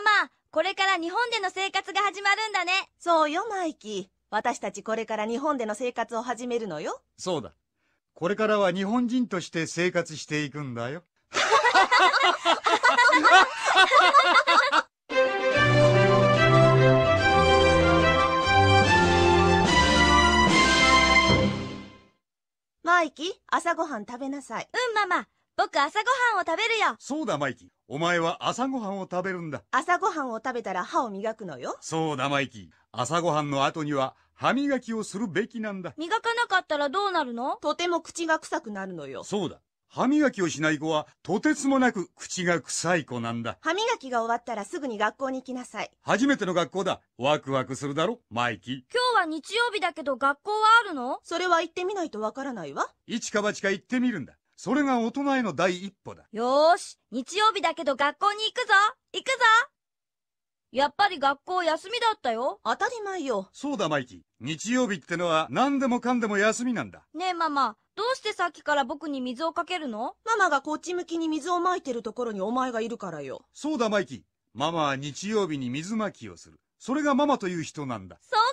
あまこれから日本での生活が始まるんだね。そうよ、マイキー。私たちこれから日本での生活を始めるのよ。そうだ。これからは日本人として生活していくんだよ。マイキー、朝ごはん食べなさい。うん、ママ。僕朝ごはんを食べるよそうだマイキーお前は朝ごはんを食べるんだ朝ごはんを食べたら歯を磨くのよそうだマイキー朝ごはんの後には歯磨きをするべきなんだ磨かなかったらどうなるのとても口が臭くなるのよそうだ歯磨きをしない子はとてつもなく口が臭い子なんだ歯磨きが終わったらすぐに学校に行きなさい初めての学校だワクワクするだろマイキー今日は日曜日だけど学校はあるのそれは行ってみないとわからないわ一か八か行ってみるんだそれが大人への第一歩だ。よーし、日曜日だけど学校に行くぞ行くぞやっぱり学校休みだったよ。当たり前よ。そうだ、マイキー。日曜日ってのは何でもかんでも休みなんだ。ねえ、ママ。どうしてさっきから僕に水をかけるのママがこっち向きに水をまいてるところにお前がいるからよ。そうだ、マイキー。ママは日曜日に水まきをする。それがママという人なんだ。そう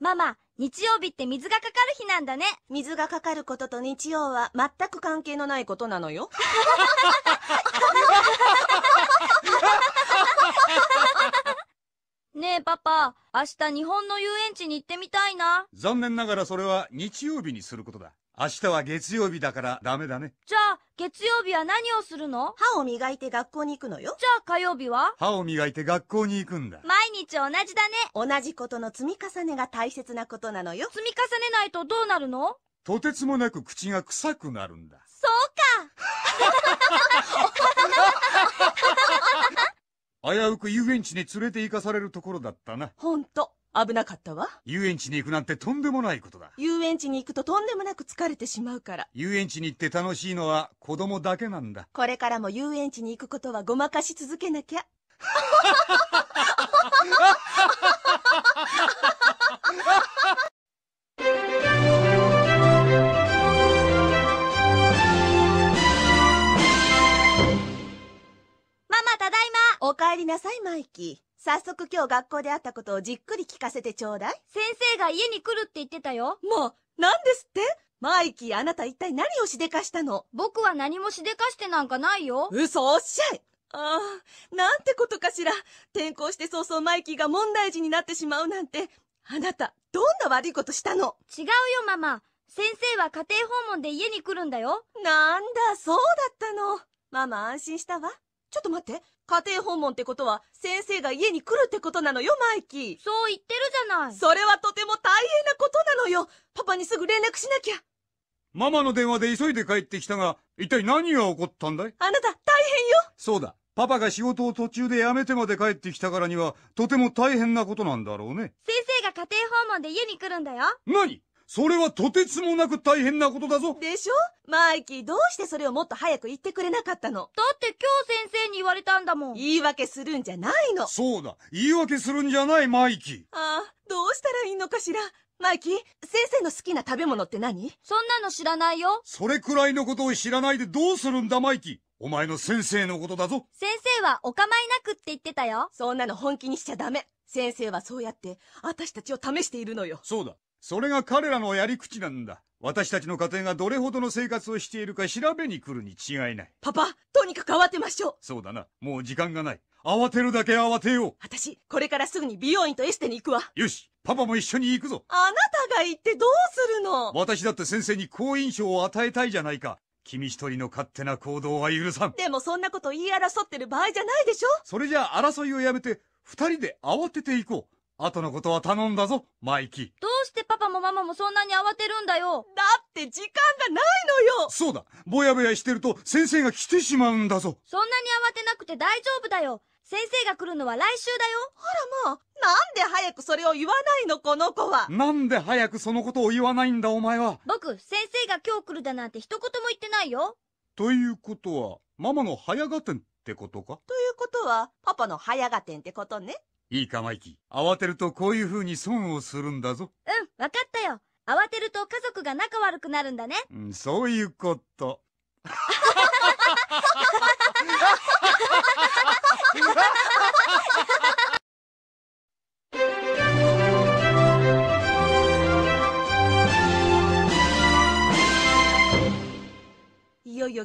ママ、日曜日って水がかかる日なんだね。水がかかることと日曜は全く関係のないことなのよ。ねえパパ、明日日本の遊園地に行ってみたいな。残念ながらそれは日曜日にすることだ。明日は月曜日だからダメだね。じゃあ、月曜日は何をするの歯を磨いて学校に行くのよ。じゃあ火曜日は歯を磨いて学校に行くんだ。毎日同じだね。同じことの積み重ねが大切なことなのよ。積み重ねないとどうなるのとてつもなく口が臭くなるんだ。そうか 危うく遊園地に連れて行かされるところだったな。ほんと。危なかったわ遊園地に行くなんてとんでもないことだ遊園地に行くととんでもなく疲れてしまうから遊園地に行って楽しいのは子供だけなんだこれからも遊園地に行くことはごまかし続けなきゃママただいまお帰りなさいマイキー早速今日学校で会ったことをじっくり聞かせてちょうだい。先生が家に来るって言ってたよ。もう、何ですってマイキー、あなた一体何をしでかしたの僕は何もしでかしてなんかないよ。嘘おっしゃいああ、なんてことかしら。転校して早々マイキーが問題児になってしまうなんて、あなた、どんな悪いことしたの違うよ、ママ。先生は家庭訪問で家に来るんだよ。なんだ、そうだったの。ママ安心したわ。ょっと待って家庭訪問ってことは先生が家に来るってことなのよマイキーそう言ってるじゃないそれはとても大変なことなのよパパにすぐ連絡しなきゃママの電話で急いで帰ってきたが一体何が起こったんだいあなた大変よそうだパパが仕事を途中で辞めてまで帰ってきたからにはとても大変なことなんだろうね先生が家庭訪問で家に来るんだよ何それはとてつもなく大変なことだぞ。でしょマイキー、どうしてそれをもっと早く言ってくれなかったのだって今日先生に言われたんだもん。言い訳するんじゃないの。そうだ。言い訳するんじゃない、マイキー。ああ、どうしたらいいのかしら。マイキー、先生の好きな食べ物って何そんなの知らないよ。それくらいのことを知らないでどうするんだ、マイキー。お前の先生のことだぞ。先生はお構いなくって言ってたよ。そんなの本気にしちゃダメ。先生はそうやって、私たちを試しているのよ。そうだ。それが彼らのやり口なんだ。私たちの家庭がどれほどの生活をしているか調べに来るに違いない。パパ、とにかく慌てましょう。そうだな。もう時間がない。慌てるだけ慌てよう。私、これからすぐに美容院とエステに行くわ。よし、パパも一緒に行くぞ。あなたが行ってどうするの私だって先生に好印象を与えたいじゃないか。君一人の勝手な行動は許さん。でもそんなこと言い争ってる場合じゃないでしょそれじゃあ争いをやめて、二人で慌てていこう。後のことは頼んだぞ、マイキ。どうしてパパもママもそんなに慌てるんだよ。だって時間がないのよ。そうだ、ぼやぼやしてると先生が来てしまうんだぞ。そんなに慌てなくて大丈夫だよ。先生が来るのは来週だよ。あらまあ、なんで早くそれを言わないの、この子は。なんで早くそのことを言わないんだ、お前は。僕、先生が今日来るだなんて一言も言ってないよ。ということは、ママの早合点ってことかということは、パパの早合点ってことね。いいかマイキー。慌てるとこういう風に損をするんだぞ。うん、わかったよ。慌てると家族が仲悪くなるんだね。うん、そういうこと。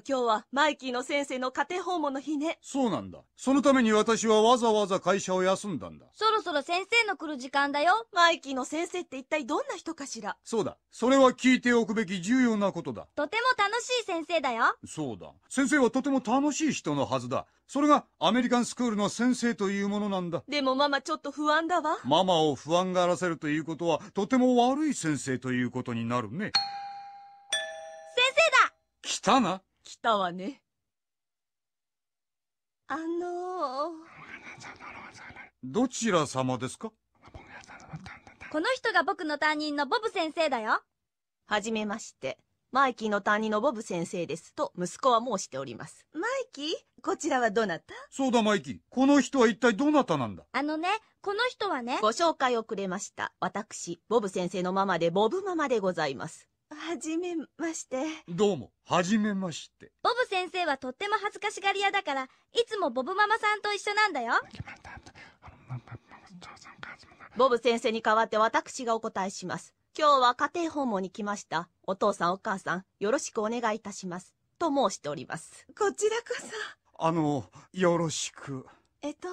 今日はマイキーの先生の家庭訪問の日ね。そうなんだ。そのために私はわざわざ会社を休んだんだ。そろそろ先生の来る時間だよ。マイキーの先生って一体どんな人かしら。そうだ。それは聞いておくべき重要なことだ。とても楽しい先生だよ。そうだ。先生はとても楽しい人のはずだ。それがアメリカンスクールの先生というものなんだ。でもママちょっと不安だわ。ママを不安がらせるということは、とても悪い先生ということになるね。先生だ来たな来たわねあのー、どちら様ですかこの人が僕の担任のボブ先生だよはじめましてマイキーの担任のボブ先生ですと息子は申しておりますマイキーこちらはどなたそうだマイキーこの人は一体どなたなんだあのねこの人はねご紹介をくれました私ボブ先生のママでボブママでございますはじめまして。どうも、はじめまして。ボブ先生はとっても恥ずかしがり屋だから、いつもボブママさんと一緒なんだよ。ボブ先生に代わって私がお答えします。今日は家庭訪問に来ました。お父さんお母さん、よろしくお願いいたします。と申しております。こちらこそ。あの、よろしく。えっと、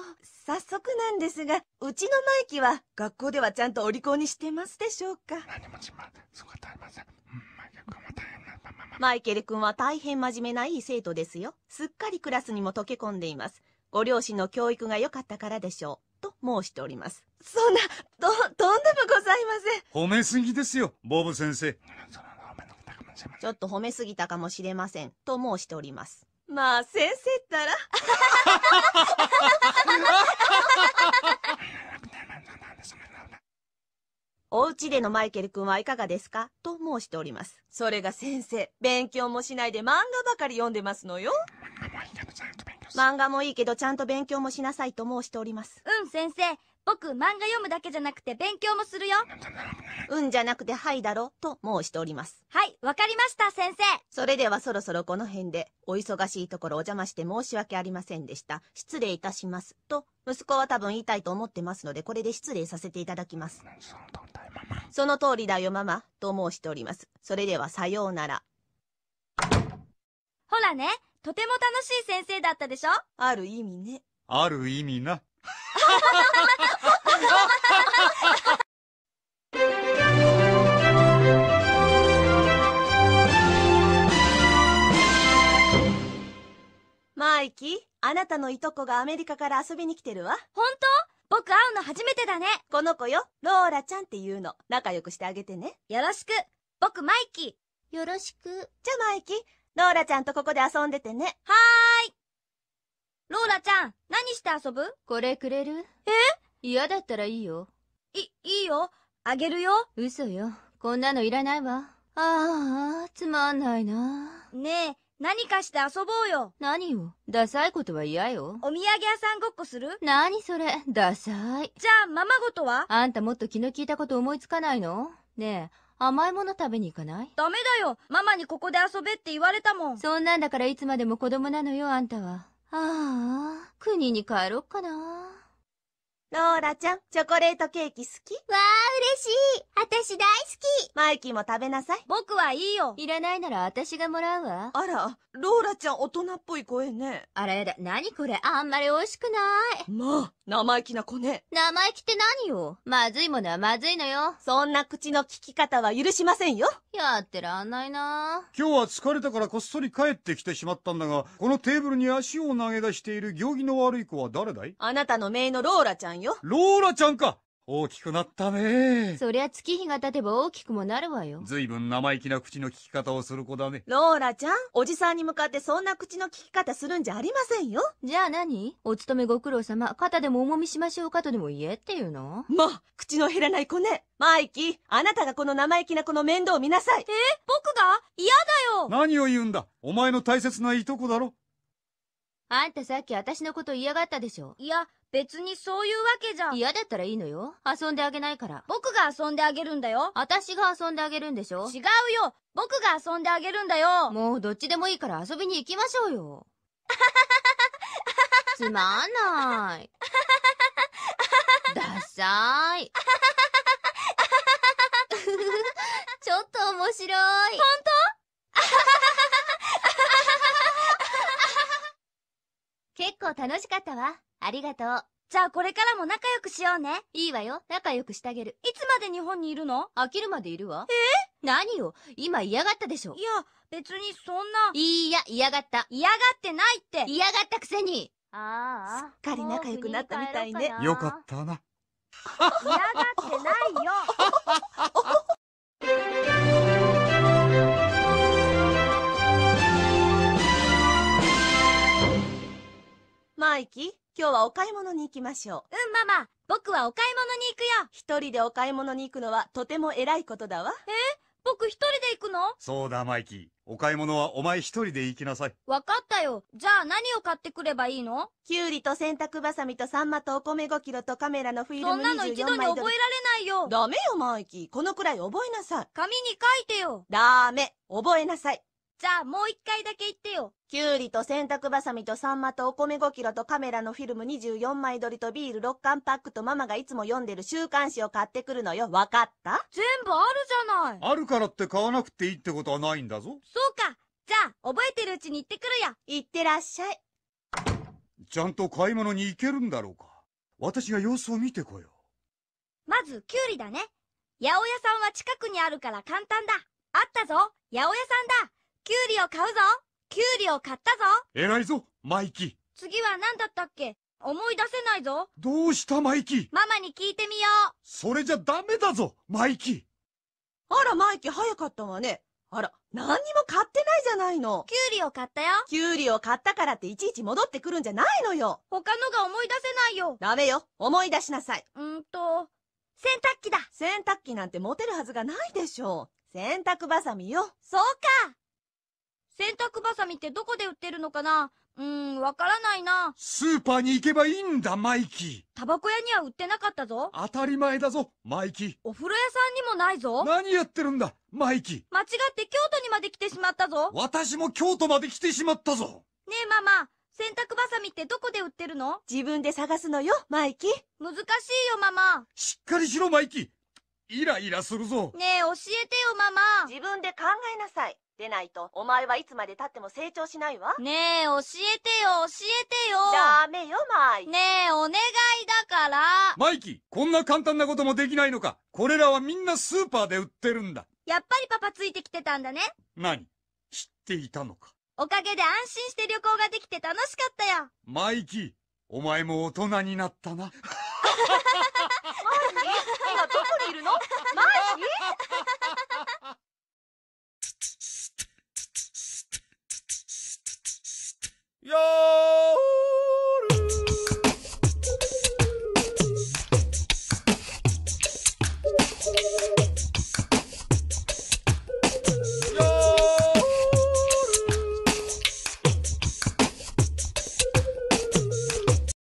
早速なんですが、うちのマイキは学校ではちゃんとお利口にしてますでしょうかマイケル君は大変真面目ないい生徒ですよ。すっかりクラスにも溶け込んでいます。ご両親の教育が良かったからでしょう。と申しております。そんな、と、とんでもございません。褒めすぎですよ、ボブ先生。ちょっと褒めすぎたかもしれません。と申しております。まあ、先生ったら。お家でのマイケル君はいかがですかと申しております。それが先生、勉強もしないで漫画ばかり読んでますのよ。漫画もいいけどちゃんと勉強もしなさいと申しております。うん、先生。僕漫画読むだけじゃなくて勉強もするよ。うんじゃなくてはいだろ、と申しております。はい、わかりました先生。それではそろそろこの辺で、お忙しいところお邪魔して申し訳ありませんでした。失礼いたします。と、息子は多分言いたいと思ってますので、これで失礼させていただきます。その通りだよママ、と申しております。それではさようなら。ほらね、とても楽しい先生だったでしょある意味ね。ある意味な。マイキあなたのいとこがアメリカから遊びに来てるわ本当僕会うの初めてだねこの子よローラちゃんっていうの仲良くしてあげてねよろしく僕マイキよろしくじゃマイキローラちゃんとここで遊んでてねはーいローラちゃん、何して遊ぶこれくれるえ嫌だったらいいよ。い、いいよ。あげるよ。嘘よ。こんなのいらないわ。ああ、つまんないな。ねえ、何かして遊ぼうよ。何をダサいことは嫌よ。お土産屋さんごっこする何それ。ダサい。じゃあ、ママごとはあんたもっと気の利いたこと思いつかないのねえ、甘いもの食べに行かないダメだよ。ママにここで遊べって言われたもん。そんなんだからいつまでも子供なのよ、あんたは。ああ、国に帰ろっかな。ローラちゃん、チョコレートケーキ好きわあ、嬉しい。私大好き。マイキーも食べなさい。僕はいいよ。いらないなら私がもらうわ。あら、ローラちゃん大人っぽい声ね。あらやだ、なにこれ、あんまり美味しくない。まあ、生意気な子ね。生意気って何よ。まずいものはまずいのよ。そんな口の聞き方は許しませんよ。やってらんないな。今日は疲れたからこっそり帰ってきてしまったんだが、このテーブルに足を投げ出している行儀の悪い子は誰だいあなたの姪のローラちゃんよローラちゃんか大きくなったねそりゃ月日が経てば大きくもなるわよずいぶん生意気な口の利き方をする子だねローラちゃんおじさんに向かってそんな口の利き方するんじゃありませんよじゃあ何お勤めご苦労様肩でも重みしましょうかとでも言えっていうのまあ口の減らない子ねマイキーあなたがこの生意気な子の面倒を見なさいえ僕が嫌だよ何を言うんだお前の大切ないとこだろあんたさっき私のこと嫌がったでしょいや、別にそういうわけじゃ。嫌だったらいいのよ。遊んであげないから。僕が遊んであげるんだよ。私が遊んであげるんでしょ違うよ僕が遊んであげるんだよもうどっちでもいいから遊びに行きましょうよ。つまんない。ダサい。ちょっと面白い。本当楽しかったわ。ありがとう。じゃあこれからも仲良くしようね。いいわよ。仲良くしてあげる。いつまで日本にいるの飽きるまでいるわ。え何よ。今嫌がったでしょ。いや、別にそんな。いいや、嫌がった。嫌がってないって。嫌がったくせに。ああ。すっかり仲良くなったみたいね。よかったな。嫌がっお買い物に行きましょう。うん、ママ。僕はお買い物に行くよ。一人でお買い物に行くのはとても偉いことだわ。え僕一人で行くのそうだ、マイキー。お買い物はお前一人で行きなさい。分かったよ。じゃあ何を買ってくればいいのきゅうりと洗濯バサミとサンマとお米5キロとカメラのフィルム24枚そんなの一度に覚えられないよ。ダメよ、マイキー。このくらい覚えなさい。紙に書いてよ。ダメ。覚えなさい。じゃあもう一回だけ言ってよ。きゅうりと洗濯ばさみとサンマとお米5キロとカメラのフィルム24枚撮りとビール6缶パックとママがいつも読んでる週刊誌を買ってくるのよ。わかった全部あるじゃない。あるからって買わなくていいってことはないんだぞ。そうか。じゃあ、覚えてるうちに行ってくるよ。行ってらっしゃい。ちゃんと買い物に行けるんだろうか。私が様子を見てこよう。まず、きゅうりだね。八百屋さんは近くにあるから簡単だ。あったぞ。八百屋さんだ。キュウリを買うぞキュウリを買ったぞ偉いぞ、マイキ。次は何だったっけ思い出せないぞ。どうしたマイキママに聞いてみよう。それじゃダメだぞ、マイキ。あら、マイキ、早かったわね。あら、何にも買ってないじゃないの。キュウリを買ったよ。キュウリを買ったからっていちいち戻ってくるんじゃないのよ。他のが思い出せないよ。ダメよ、思い出しなさい。うんと、洗濯機だ。洗濯機なんて持てるはずがないでしょう。洗濯バサミよ。そうか。洗濯バサミってどこで売ってるのかなうーん、わからないな。スーパーに行けばいいんだ、マイキー。タバコ屋には売ってなかったぞ。当たり前だぞ、マイキー。お風呂屋さんにもないぞ。何やってるんだ、マイキー。間違って京都にまで来てしまったぞ。私も京都まで来てしまったぞ。ねえ、ママ。洗濯バサミってどこで売ってるの自分で探すのよ、マイキー。難しいよ、ママ。しっかりしろ、マイキー。イライラするぞ。ねえ、教えてよ、ママ。自分で考えなさい。でないと、お前はいつまでたっても成長しないわ。ねえ、教えてよ、教えてよ。ダメよ、マイ。ねえ、お願いだから。マイキ、こんな簡単なこともできないのか。これらはみんなスーパーで売ってるんだ。やっぱりパパついてきてたんだね。何知っていたのか。おかげで安心して旅行ができて楽しかったよ。マイキ、お前も大人になったな。マイキ、今どこにいるのマイ